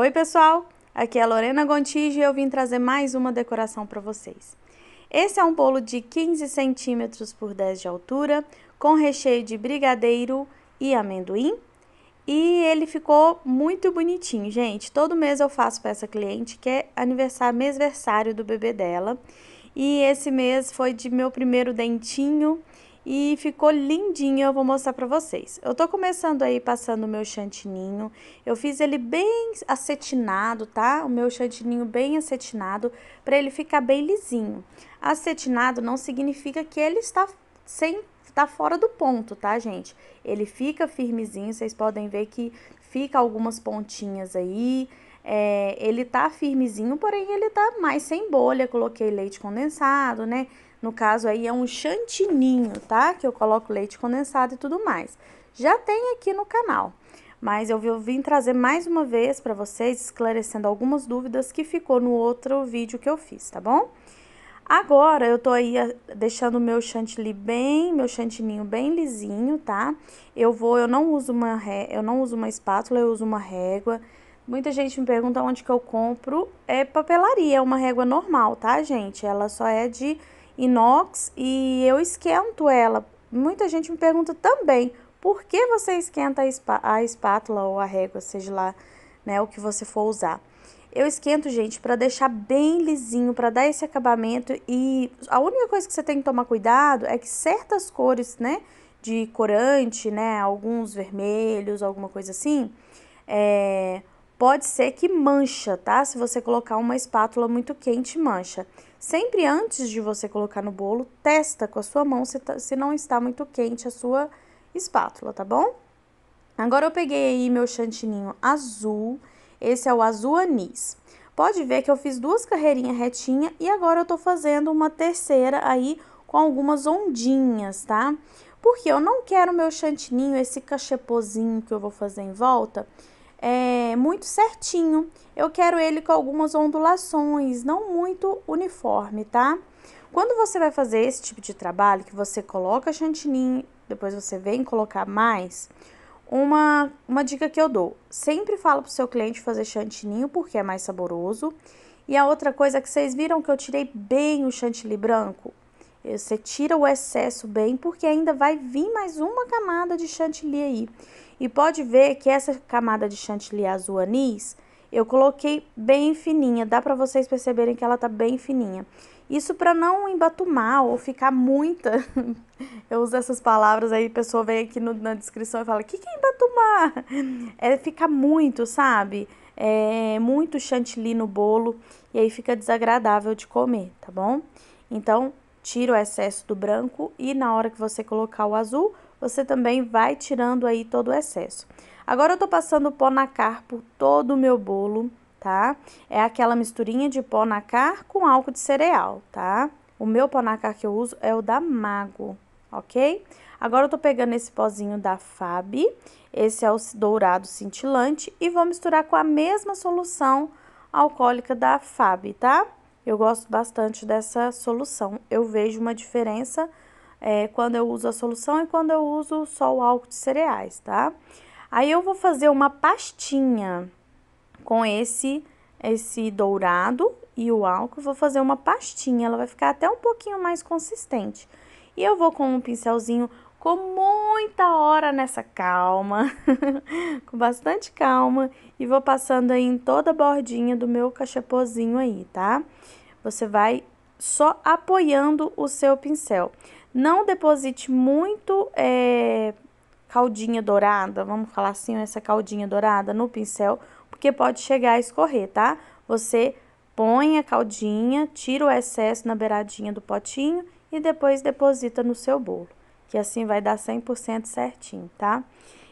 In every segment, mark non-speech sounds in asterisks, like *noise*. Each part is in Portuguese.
Oi, pessoal! Aqui é a Lorena Gontijo e eu vim trazer mais uma decoração para vocês. Esse é um bolo de 15 centímetros por 10 de altura, com recheio de brigadeiro e amendoim. E ele ficou muito bonitinho, gente. Todo mês eu faço para essa cliente, que é aniversário, mêsversário do bebê dela. E esse mês foi de meu primeiro dentinho e ficou lindinho, eu vou mostrar pra vocês. Eu tô começando aí passando o meu chantininho, eu fiz ele bem acetinado, tá? O meu chantininho bem acetinado, pra ele ficar bem lisinho. Acetinado não significa que ele está sem tá fora do ponto, tá, gente? Ele fica firmezinho, vocês podem ver que fica algumas pontinhas aí, é, ele tá firmezinho, porém ele tá mais sem bolha, coloquei leite condensado, né? No caso aí é um chantininho, tá? Que eu coloco leite condensado e tudo mais. Já tem aqui no canal, mas eu vim trazer mais uma vez para vocês, esclarecendo algumas dúvidas que ficou no outro vídeo que eu fiz, tá bom? Agora eu tô aí deixando o meu chantilly bem, meu chantininho bem lisinho, tá? Eu vou, eu não uso uma ré, eu não uso uma espátula, eu uso uma régua. Muita gente me pergunta onde que eu compro. É papelaria, é uma régua normal, tá, gente? Ela só é de inox e eu esquento ela. Muita gente me pergunta também por que você esquenta a espátula ou a régua, seja lá né, o que você for usar. Eu esquento, gente, para deixar bem lisinho, para dar esse acabamento. E a única coisa que você tem que tomar cuidado é que certas cores, né, de corante, né, alguns vermelhos, alguma coisa assim, é, pode ser que mancha, tá? Se você colocar uma espátula muito quente, mancha. Sempre antes de você colocar no bolo, testa com a sua mão se, tá, se não está muito quente a sua espátula, tá bom? Agora eu peguei aí meu chantininho azul, esse é o azul anis. Pode ver que eu fiz duas carreirinhas retinhas e agora eu tô fazendo uma terceira aí com algumas ondinhas, tá? Porque eu não quero meu chantininho, esse cachepozinho que eu vou fazer em volta, é, muito certinho. Eu quero ele com algumas ondulações, não muito uniforme, tá? Quando você vai fazer esse tipo de trabalho, que você coloca chantininho, depois você vem colocar mais, uma, uma dica que eu dou, sempre falo pro seu cliente fazer chantininho porque é mais saboroso. E a outra coisa é que vocês viram que eu tirei bem o chantilly branco, é, você tira o excesso bem, porque ainda vai vir mais uma camada de chantilly aí. E pode ver que essa camada de chantilly azul anis, eu coloquei bem fininha. Dá pra vocês perceberem que ela tá bem fininha. Isso pra não embatumar ou ficar muita. *laughs* eu uso essas palavras aí, a pessoa vem aqui no, na descrição e fala, o que, que é embatumar? *laughs* É ficar muito, sabe? É muito chantilly no bolo e aí fica desagradável de comer, tá bom? Então, tira o excesso do branco e na hora que você colocar o azul, você também vai tirando aí todo o excesso. Agora eu tô passando pó nacar por todo o meu bolo, tá? É aquela misturinha de pó nacar com álcool de cereal, tá? O meu pó nacar que eu uso é o da Mago, ok? Agora eu tô pegando esse pozinho da Fab, esse é o dourado cintilante, e vou misturar com a mesma solução alcoólica da Fab, Tá? Eu gosto bastante dessa solução. Eu vejo uma diferença é, quando eu uso a solução e quando eu uso só o álcool de cereais, tá? Aí eu vou fazer uma pastinha com esse, esse dourado e o álcool. Vou fazer uma pastinha, ela vai ficar até um pouquinho mais consistente. E eu vou com um pincelzinho com muita hora nessa calma, *laughs* com bastante calma, e vou passando aí em toda a bordinha do meu cachepozinho aí, tá? Tá? Você vai só apoiando o seu pincel. Não deposite muito é, eh, caldinha dourada, vamos falar assim, essa caldinha dourada no pincel, porque pode chegar a escorrer, tá? Você põe a caldinha, tira o excesso na beiradinha do potinho e depois deposita no seu bolo, que assim vai dar 100% certinho, tá?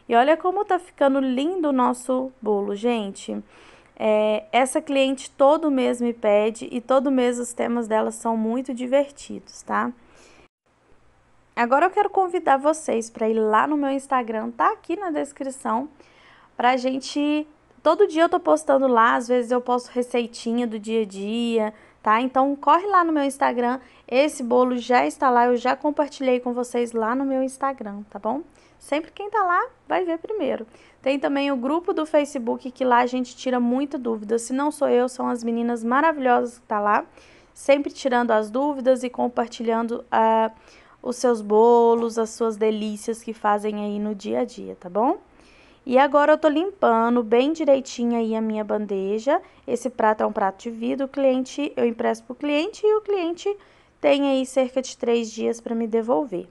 E olha como tá ficando lindo o nosso bolo, gente. Gente. É, essa cliente todo mês me pede e todo mês os temas dela são muito divertidos, tá? Agora eu quero convidar vocês para ir lá no meu Instagram, tá aqui na descrição, para gente. Todo dia eu tô postando lá, às vezes eu posto receitinha do dia a dia, tá? Então corre lá no meu Instagram, esse bolo já está lá, eu já compartilhei com vocês lá no meu Instagram, tá bom? Sempre quem tá lá vai ver primeiro. Tem também o grupo do Facebook que lá a gente tira muita dúvida. Se não sou eu, são as meninas maravilhosas que tá lá, sempre tirando as dúvidas e compartilhando uh, os seus bolos, as suas delícias que fazem aí no dia a dia, tá bom? E agora eu tô limpando bem direitinho aí a minha bandeja. Esse prato é um prato de vidro, o cliente, eu impresso pro cliente e o cliente tem aí cerca de três dias para me devolver.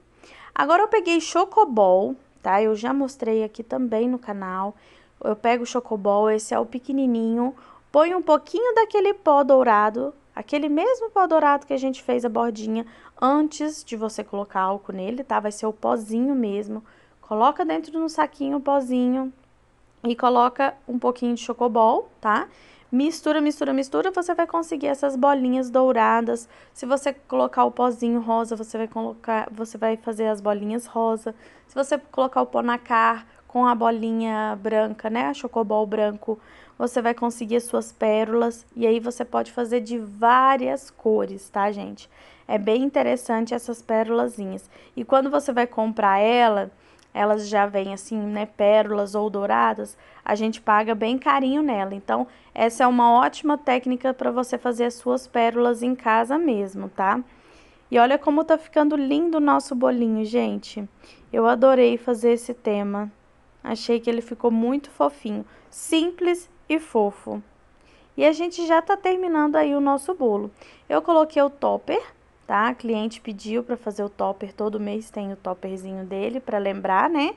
Agora eu peguei chocobol, tá? Eu já mostrei aqui também no canal. Eu pego o chocobol, esse é o pequenininho, Põe um pouquinho daquele pó dourado, aquele mesmo pó dourado que a gente fez a bordinha antes de você colocar álcool nele, tá? Vai ser o pozinho mesmo Coloca dentro de um saquinho o pozinho e coloca um pouquinho de chocobol, tá? Mistura, mistura, mistura, você vai conseguir essas bolinhas douradas. Se você colocar o pozinho rosa, você vai colocar, você vai fazer as bolinhas rosa. Se você colocar o pó na car com a bolinha branca, né, a chocobol branco, você vai conseguir as suas pérolas e aí você pode fazer de várias cores, tá, gente? É bem interessante essas pérolazinhas. E quando você vai comprar ela, elas já vêm assim, né, pérolas ou douradas, a gente paga bem carinho nela. Então, essa é uma ótima técnica para você fazer as suas pérolas em casa mesmo, tá? E olha como tá ficando lindo o nosso bolinho, gente. Eu adorei fazer esse tema. Achei que ele ficou muito fofinho, simples e fofo. E a gente já tá terminando aí o nosso bolo. Eu coloquei o topper tá? cliente pediu para fazer o topper, todo mês tem o topperzinho dele, para lembrar, né,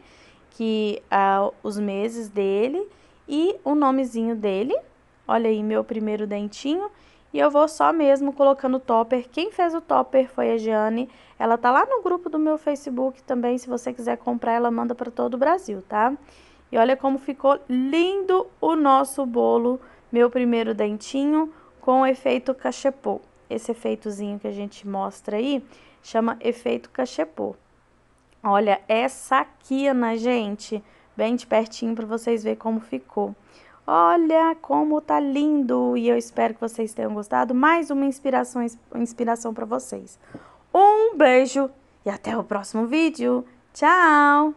que ah, os meses dele e o nomezinho dele. Olha aí meu primeiro dentinho. E eu vou só mesmo colocando o topper. Quem fez o topper foi a Giane. Ela tá lá no grupo do meu Facebook também. Se você quiser comprar, ela manda para todo o Brasil, tá? E olha como ficou lindo o nosso bolo, meu primeiro dentinho, com efeito cachepô esse efeitozinho que a gente mostra aí, chama efeito cachepô. Olha, essa aqui, gente? Bem de pertinho para vocês verem como ficou. Olha como tá lindo! E eu espero que vocês tenham gostado. Mais uma inspiração, inspiração para vocês. Um beijo e até o próximo vídeo. Tchau!